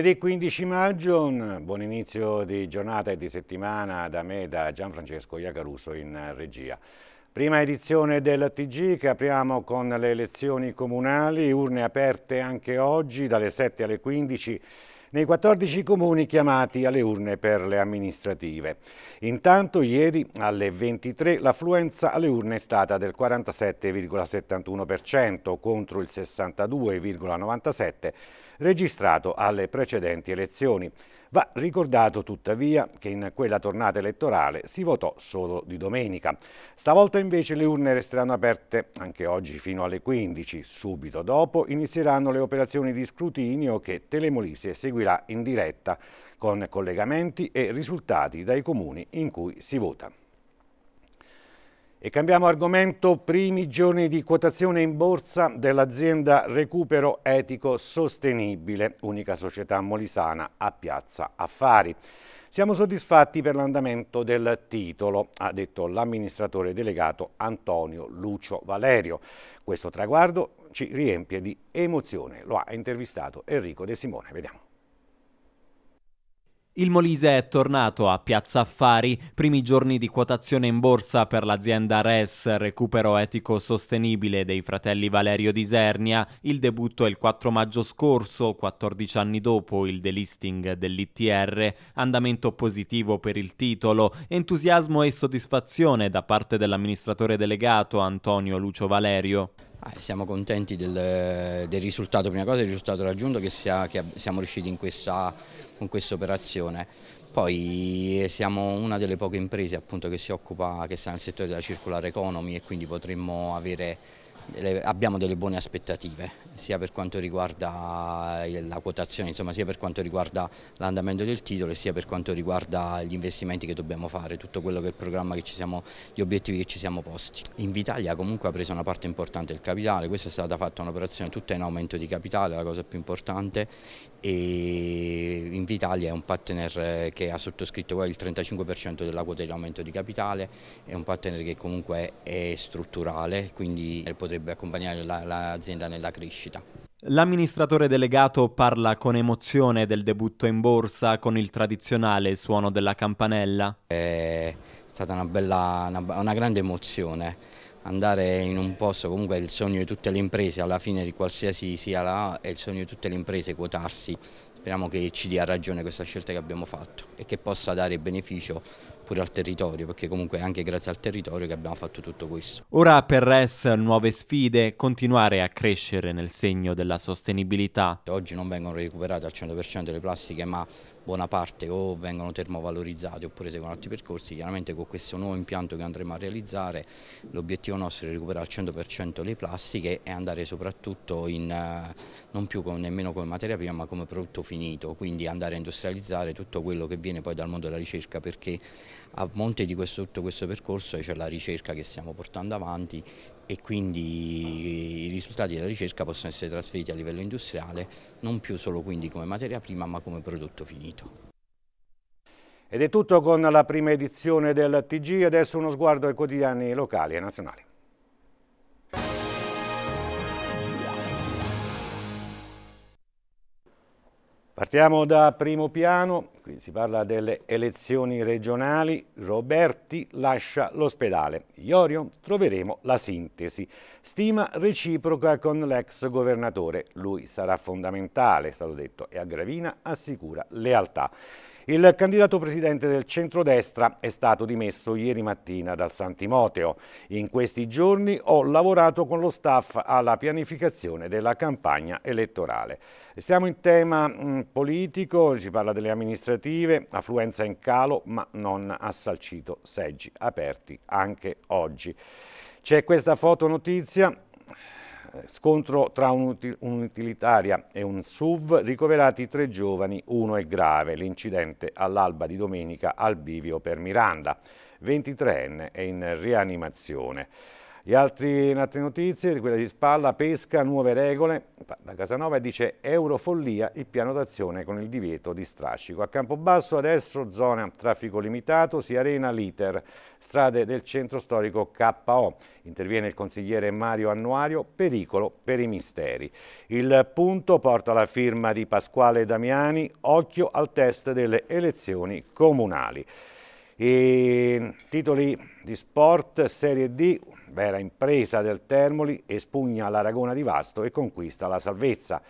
Lunedì 15 maggio, un buon inizio di giornata e di settimana da me, e da Gianfrancesco Iacaruso in regia. Prima edizione del TG che apriamo con le elezioni comunali, urne aperte anche oggi dalle 7 alle 15 nei 14 comuni chiamati alle urne per le amministrative. Intanto ieri alle 23 l'affluenza alle urne è stata del 47,71% contro il 62,97% registrato alle precedenti elezioni. Va ricordato tuttavia che in quella tornata elettorale si votò solo di domenica. Stavolta invece le urne resteranno aperte anche oggi fino alle 15. Subito dopo inizieranno le operazioni di scrutinio che Telemolise seguirà in diretta con collegamenti e risultati dai comuni in cui si vota. E cambiamo argomento, primi giorni di quotazione in borsa dell'azienda Recupero Etico Sostenibile, unica società molisana a Piazza Affari. Siamo soddisfatti per l'andamento del titolo, ha detto l'amministratore delegato Antonio Lucio Valerio. Questo traguardo ci riempie di emozione, lo ha intervistato Enrico De Simone. Vediamo. Il Molise è tornato a Piazza Affari, primi giorni di quotazione in borsa per l'azienda RES, recupero etico sostenibile dei fratelli Valerio di Sernia, il debutto è il 4 maggio scorso, 14 anni dopo il delisting dell'ITR, andamento positivo per il titolo, entusiasmo e soddisfazione da parte dell'amministratore delegato Antonio Lucio Valerio. Ah, siamo contenti del, del, risultato, prima cosa del risultato raggiunto che, sia, che siamo riusciti in questa con questa operazione. Poi siamo una delle poche imprese appunto, che si occupa, che sta nel settore della circular economy e quindi potremmo avere abbiamo delle buone aspettative sia per quanto riguarda eh, la quotazione, insomma, sia per quanto riguarda l'andamento del titolo e sia per quanto riguarda gli investimenti che dobbiamo fare, tutto quello che è il programma, che siamo, gli obiettivi che ci siamo posti. In Vitalia comunque ha preso una parte importante del capitale, questa è stata fatta un'operazione tutta in aumento di capitale, la cosa più importante e Vitalia è un partner eh, che ha sottoscritto il 35% della quota di aumento di capitale, è un partner che comunque è strutturale, quindi poter potrebbe accompagnare l'azienda la, nella crescita. L'amministratore delegato parla con emozione del debutto in borsa con il tradizionale suono della campanella. È stata una, bella, una, una grande emozione andare in un posto, comunque è il sogno di tutte le imprese, alla fine di qualsiasi sia la è il sogno di tutte le imprese quotarsi. Speriamo che ci dia ragione questa scelta che abbiamo fatto e che possa dare beneficio pure al territorio, perché comunque è anche grazie al territorio che abbiamo fatto tutto questo. Ora per RES nuove sfide, continuare a crescere nel segno della sostenibilità. Oggi non vengono recuperate al 100% le plastiche, ma buona parte o vengono termovalorizzate oppure seguono altri percorsi. Chiaramente con questo nuovo impianto che andremo a realizzare l'obiettivo nostro è recuperare al 100% le plastiche e andare soprattutto in, eh, non più con, nemmeno come materia prima ma come prodotto finito, quindi andare a industrializzare tutto quello che viene poi dal mondo della ricerca perché a monte di questo, tutto questo percorso c'è la ricerca che stiamo portando avanti e quindi i risultati della ricerca possono essere trasferiti a livello industriale non più solo quindi come materia prima ma come prodotto finito. Ed è tutto con la prima edizione del TG, adesso uno sguardo ai quotidiani locali e nazionali. Partiamo da primo piano, qui si parla delle elezioni regionali, Roberti lascia l'ospedale, Iorio troveremo la sintesi, stima reciproca con l'ex governatore, lui sarà fondamentale, è stato detto, e a Gravina assicura lealtà. Il candidato presidente del centrodestra è stato dimesso ieri mattina dal Santimoteo. In questi giorni ho lavorato con lo staff alla pianificazione della campagna elettorale. Siamo in tema mm, politico, si parla delle amministrative, affluenza in calo ma non ha salcito seggi aperti anche oggi. C'è questa fotonotizia eh, scontro tra un'utilitaria e un SUV, ricoverati tre giovani, uno è grave. L'incidente all'alba di domenica al bivio per Miranda, 23enne è in rianimazione. E altri, altre notizie, quella di Spalla, pesca, nuove regole. La Casanova dice Eurofollia, il piano d'azione con il divieto di strascico. A Campobasso adesso zona traffico limitato, si arena l'iter, strade del centro storico KO. Interviene il consigliere Mario Annuario, pericolo per i misteri. Il punto porta la firma di Pasquale Damiani, occhio al test delle elezioni comunali. I titoli di sport, Serie D, Vera impresa del Termoli espugna l'Aragona di Vasto e conquista la salvezza.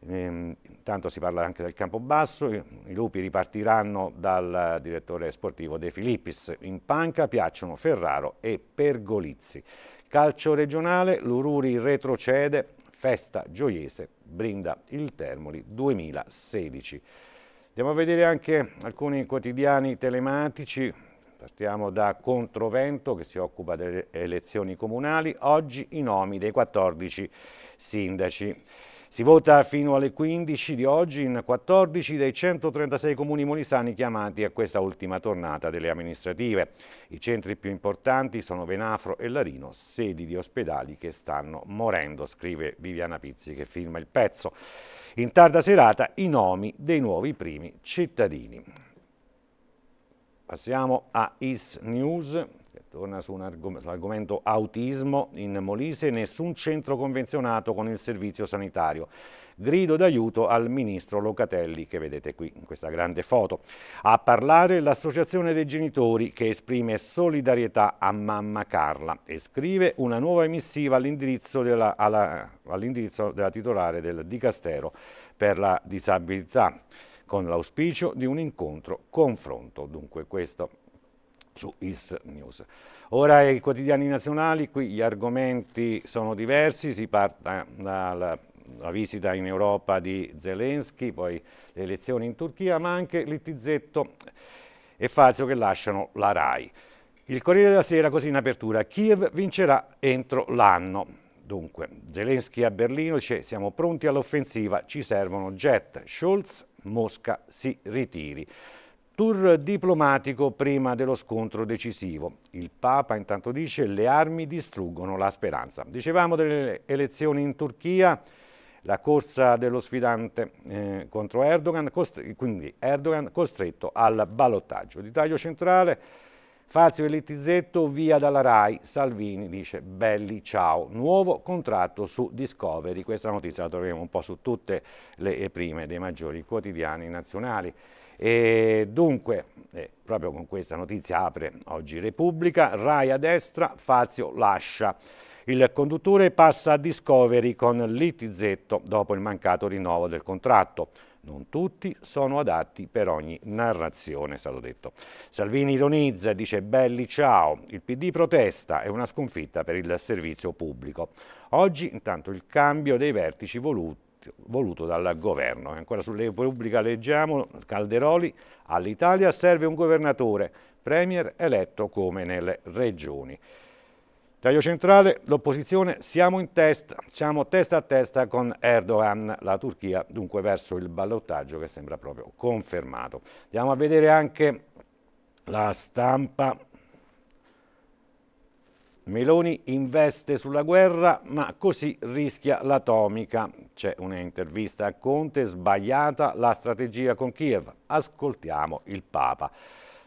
Ehm, intanto si parla anche del Campobasso, i, i lupi ripartiranno dal direttore sportivo De Filippis. In panca piacciono Ferraro e Pergolizzi. Calcio regionale, l'Ururi retrocede, festa gioiese, brinda il Termoli 2016. Andiamo a vedere anche alcuni quotidiani telematici, Partiamo da Controvento che si occupa delle elezioni comunali, oggi i nomi dei 14 sindaci. Si vota fino alle 15 di oggi in 14 dei 136 comuni molisani chiamati a questa ultima tornata delle amministrative. I centri più importanti sono Venafro e Larino, sedi di ospedali che stanno morendo, scrive Viviana Pizzi che filma il pezzo. In tarda serata i nomi dei nuovi primi cittadini. Passiamo a IS News, che torna sull'argomento autismo in Molise, nessun centro convenzionato con il servizio sanitario. Grido d'aiuto al ministro Locatelli, che vedete qui in questa grande foto. A parlare l'associazione dei genitori che esprime solidarietà a mamma Carla e scrive una nuova emissiva all'indirizzo della, all della titolare del Dicastero per la disabilità con l'auspicio di un incontro-confronto. Dunque questo su IS News. Ora i quotidiani nazionali, qui gli argomenti sono diversi, si parte dalla visita in Europa di Zelensky, poi le elezioni in Turchia, ma anche Littizzetto e Fazio che lasciano la RAI. Il Corriere della Sera così in apertura, Kiev vincerà entro l'anno. Dunque, Zelensky a Berlino dice siamo pronti all'offensiva, ci servono jet, Scholz, Mosca si ritiri. Tour diplomatico prima dello scontro decisivo. Il Papa intanto dice le armi distruggono la speranza. Dicevamo delle elezioni in Turchia, la corsa dello sfidante eh, contro Erdogan, quindi Erdogan costretto al ballottaggio. Di taglio centrale Fazio e Littizzetto via dalla RAI, Salvini dice belli ciao, nuovo contratto su Discovery, questa notizia la troveremo un po' su tutte le eh, prime dei maggiori quotidiani nazionali. E dunque, eh, proprio con questa notizia apre oggi Repubblica, Rai a destra, Fazio lascia. Il conduttore passa a Discovery con Littizzetto dopo il mancato rinnovo del contratto. Non tutti sono adatti per ogni narrazione, è stato detto. Salvini ironizza e dice belli ciao, il PD protesta, è una sconfitta per il servizio pubblico. Oggi intanto il cambio dei vertici voluti voluto dal governo. Ancora sulla pubblica leggiamo Calderoli, all'Italia serve un governatore, premier eletto come nelle regioni. Taglio centrale, l'opposizione, siamo in testa, siamo testa a testa con Erdogan, la Turchia dunque verso il ballottaggio che sembra proprio confermato. Andiamo a vedere anche la stampa. Meloni investe sulla guerra ma così rischia l'atomica. C'è un'intervista a Conte, sbagliata la strategia con Kiev. Ascoltiamo il Papa.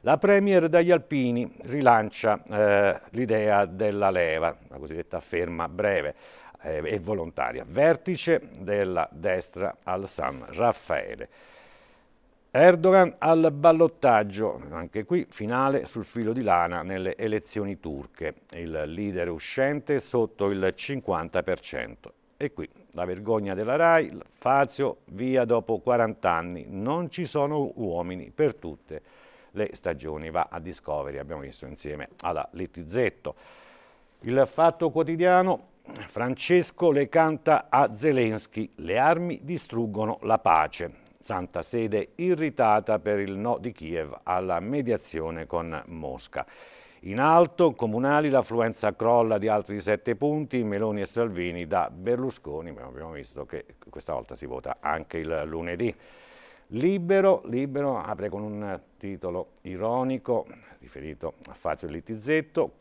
La Premier dagli Alpini rilancia eh, l'idea della leva, la cosiddetta ferma breve eh, e volontaria, vertice della destra al San Raffaele. Erdogan al ballottaggio, anche qui finale sul filo di lana nelle elezioni turche, il leader uscente sotto il 50%. E qui la vergogna della RAI, Fazio via dopo 40 anni, non ci sono uomini per tutte le stagioni. Va a Discovery, abbiamo visto insieme alla Letizzetto. Il fatto quotidiano, Francesco le canta a Zelensky, le armi distruggono la pace. Santa Sede irritata per il no di Kiev alla mediazione con Mosca. In alto, comunali, l'affluenza crolla di altri sette punti, Meloni e Salvini da Berlusconi, abbiamo visto che questa volta si vota anche il lunedì. Libero, libero, apre con un titolo ironico riferito a Fazio Littizzetto,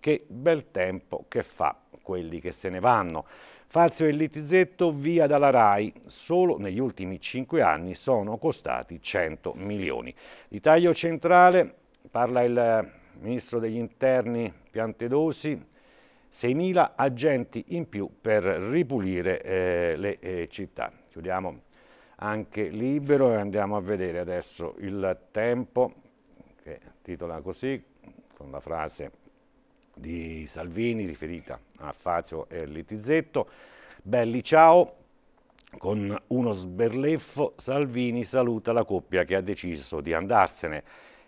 che bel tempo che fa quelli che se ne vanno. Fazio e Littizzetto via dalla RAI, solo negli ultimi cinque anni sono costati 100 milioni. Di taglio centrale parla il ministro degli interni Piantedosi, 6.000 agenti in più per ripulire eh, le eh, città. Chiudiamo anche libero e andiamo a vedere adesso il tempo che titola così con la frase di Salvini riferita a Fazio e Littizzetto. Belli ciao, con uno sberleffo Salvini saluta la coppia che ha deciso di andarsene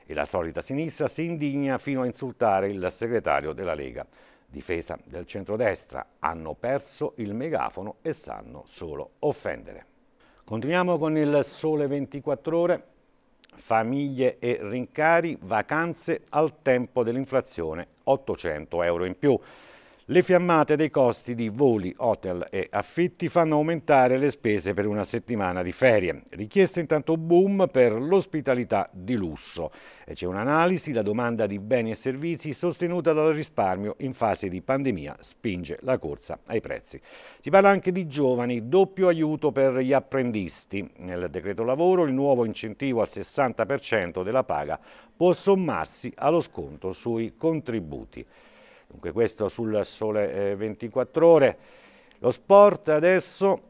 e la solita sinistra si indigna fino a insultare il segretario della Lega. Difesa del centrodestra, hanno perso il megafono e sanno solo offendere. Continuiamo con il sole 24 ore, famiglie e rincari, vacanze al tempo dell'inflazione, 800 euro in più. Le fiammate dei costi di voli, hotel e affitti fanno aumentare le spese per una settimana di ferie. Richieste intanto boom per l'ospitalità di lusso. E c'è un'analisi, la domanda di beni e servizi sostenuta dal risparmio in fase di pandemia spinge la corsa ai prezzi. Si parla anche di giovani, doppio aiuto per gli apprendisti. Nel decreto lavoro il nuovo incentivo al 60% della paga può sommarsi allo sconto sui contributi. Dunque questo sul sole eh, 24 ore. Lo sport adesso,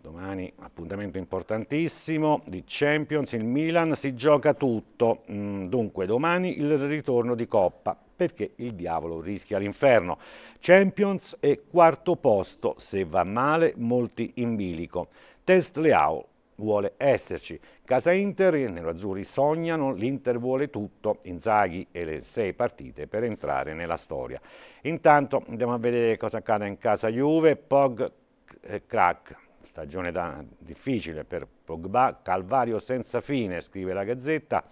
domani appuntamento importantissimo di Champions, il Milan si gioca tutto, mm, dunque domani il ritorno di Coppa perché il diavolo rischia l'inferno. Champions e quarto posto, se va male molti in bilico. Test Leao vuole esserci. Casa Inter, i nerazzurri sognano, l'Inter vuole tutto, Inzaghi e le sei partite per entrare nella storia. Intanto andiamo a vedere cosa accade in casa Juve, Pog eh, crack, stagione da, difficile per Pogba, calvario senza fine, scrive la Gazzetta.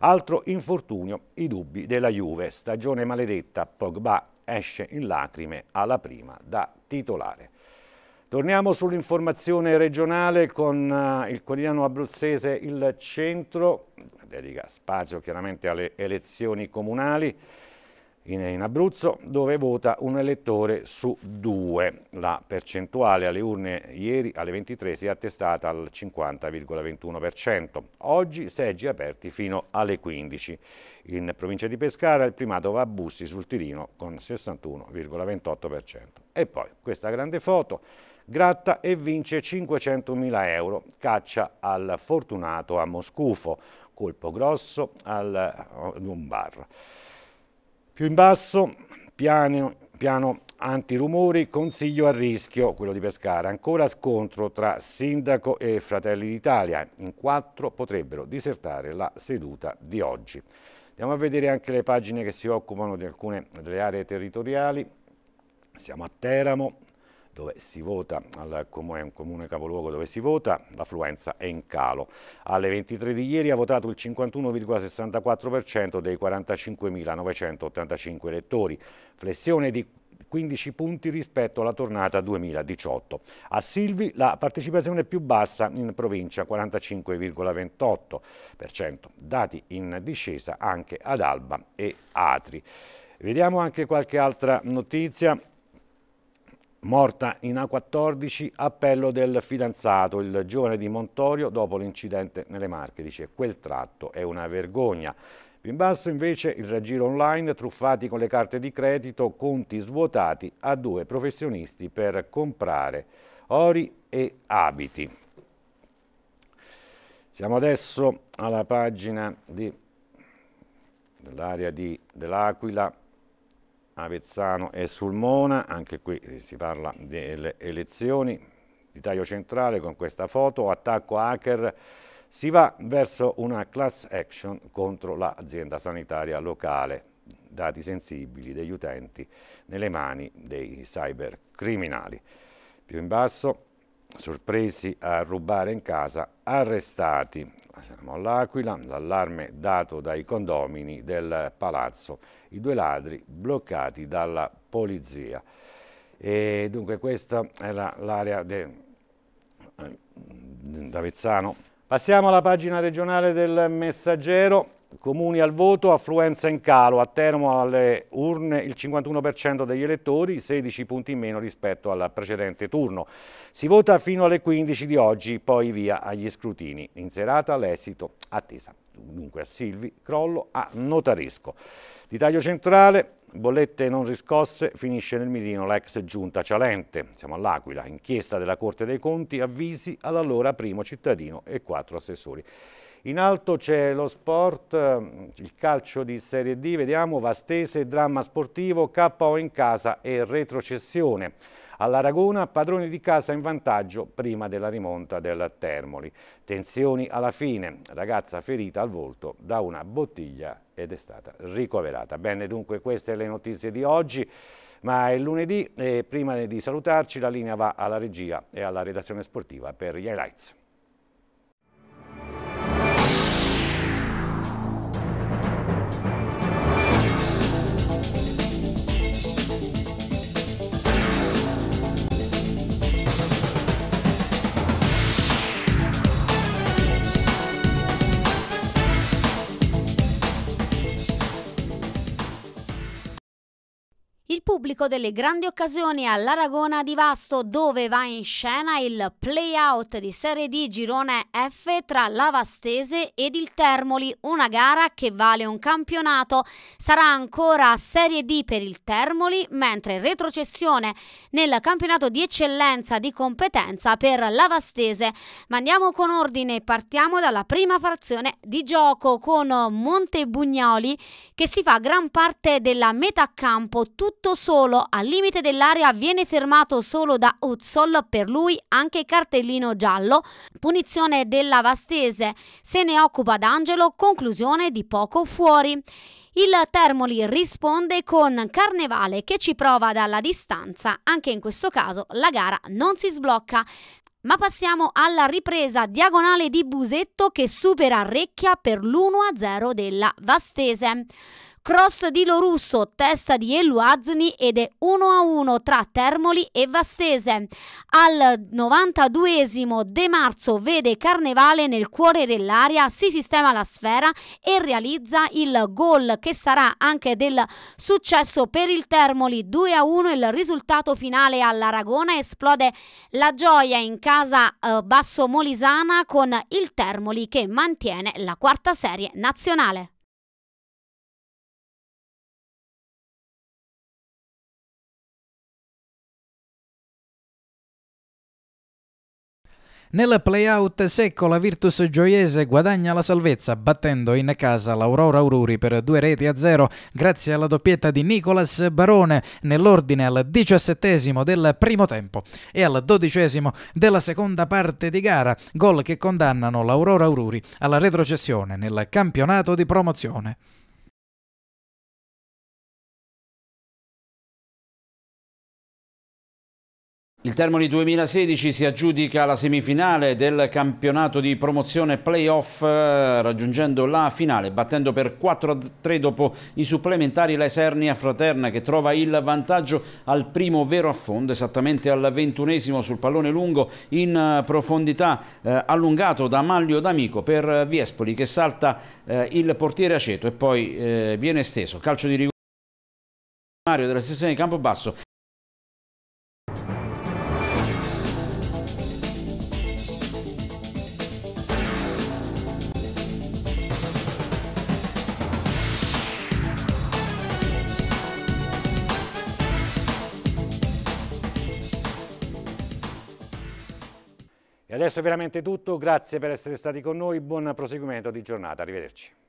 Altro infortunio, i dubbi della Juve, stagione maledetta, Pogba esce in lacrime alla prima da titolare. Torniamo sull'informazione regionale con eh, il quotidiano abruzzese Il Centro, dedica spazio chiaramente alle elezioni comunali in, in Abruzzo, dove vota un elettore su due. La percentuale alle urne ieri alle 23 si è attestata al 50,21%. Oggi seggi aperti fino alle 15. In provincia di Pescara il primato va a Bussi sul Tirino con 61,28%. E poi questa grande foto, gratta e vince 500.000 euro, caccia al fortunato a Moscufo, colpo grosso al, ad eh, bar. Più in basso, piano, piano antirumori, consiglio a rischio, quello di Pescara. Ancora scontro tra sindaco e Fratelli d'Italia. In quattro potrebbero disertare la seduta di oggi. Andiamo a vedere anche le pagine che si occupano di alcune delle aree territoriali. Siamo a Teramo, dove si vota, al comune, un comune capoluogo dove si vota, l'affluenza è in calo. Alle 23 di ieri ha votato il 51,64% dei 45.985 elettori, flessione di 15 punti rispetto alla tornata 2018. A Silvi la partecipazione è più bassa in provincia, 45,28%, dati in discesa anche ad Alba e Atri. Vediamo anche qualche altra notizia. Morta in A14, appello del fidanzato, il giovane di Montorio dopo l'incidente nelle Marche, dice quel tratto è una vergogna. Più in basso invece il raggiro online, truffati con le carte di credito, conti svuotati a due professionisti per comprare ori e abiti. Siamo adesso alla pagina dell'area dell'Aquila Avezzano e Sulmona, anche qui si parla delle elezioni di taglio centrale con questa foto, attacco hacker, si va verso una class action contro l'azienda sanitaria locale, dati sensibili degli utenti nelle mani dei cybercriminali. Più in basso sorpresi a rubare in casa, arrestati. Siamo all'Aquila, l'allarme dato dai condomini del palazzo, i due ladri bloccati dalla polizia. E dunque questa era l'area eh, d'Avezzano. Passiamo alla pagina regionale del Messaggero. Comuni al voto, affluenza in calo, a Teramo alle urne il 51% degli elettori, 16 punti in meno rispetto al precedente turno. Si vota fino alle 15 di oggi, poi via agli scrutini. In serata l'esito attesa dunque a Silvi, crollo a notaresco. Di taglio centrale, bollette non riscosse, finisce nel mirino l'ex giunta Cialente. Siamo all'Aquila, inchiesta della Corte dei Conti, avvisi all'allora primo cittadino e quattro assessori. In alto c'è lo sport, ehm, il calcio di Serie D, vediamo Vastese, dramma sportivo, KO in casa e retrocessione. All'Aragona, padroni di casa in vantaggio prima della rimonta del Termoli. Tensioni alla fine, ragazza ferita al volto da una bottiglia ed è stata ricoverata. Bene, dunque queste le notizie di oggi, ma è lunedì e prima di salutarci la linea va alla regia e alla redazione sportiva per gli highlights. pubblico delle grandi occasioni all'Aragona di Vasto dove va in scena il play-out di Serie D Girone F tra la Vastese ed il Termoli, una gara che vale un campionato. Sarà ancora Serie D per il Termoli, mentre retrocessione nel campionato di eccellenza di competenza per la Vastese. Ma andiamo con ordine e partiamo dalla prima frazione di gioco con Montebugnoli che si fa gran parte della metà campo tutto solo, al limite dell'area viene fermato solo da Uzzol, per lui anche cartellino giallo, punizione della Vastese, se ne occupa D'Angelo, conclusione di poco fuori. Il Termoli risponde con Carnevale che ci prova dalla distanza, anche in questo caso la gara non si sblocca. Ma passiamo alla ripresa diagonale di Busetto che supera Recchia per l'1-0 della Vastese. Cross di Lorusso, testa di Eluazni ed è 1-1 a tra Termoli e Vassese. Al 92esimo De Marzo vede Carnevale nel cuore dell'area, si sistema la sfera e realizza il gol che sarà anche del successo per il Termoli. 2-1 a il risultato finale all'Aragona esplode la gioia in casa eh, Basso Molisana con il Termoli che mantiene la quarta serie nazionale. Nel playout secco la Virtus Gioiese guadagna la salvezza battendo in casa l'Aurora Aururi per due reti a zero grazie alla doppietta di Nicolas Barone nell'ordine al diciassettesimo del primo tempo e al dodicesimo della seconda parte di gara, gol che condannano l'Aurora Aururi alla retrocessione nel campionato di promozione. Termoli 2016 si aggiudica la semifinale del campionato di promozione playoff eh, raggiungendo la finale, battendo per 4-3 dopo i supplementari la Esernia Fraterna che trova il vantaggio al primo vero affondo, esattamente al ventunesimo sul pallone lungo in eh, profondità eh, allungato da Maglio D'Amico per Viespoli che salta eh, il portiere Aceto e poi eh, viene esteso. Calcio di rigore della sezione di Campobasso adesso è veramente tutto, grazie per essere stati con noi, buon proseguimento di giornata, arrivederci.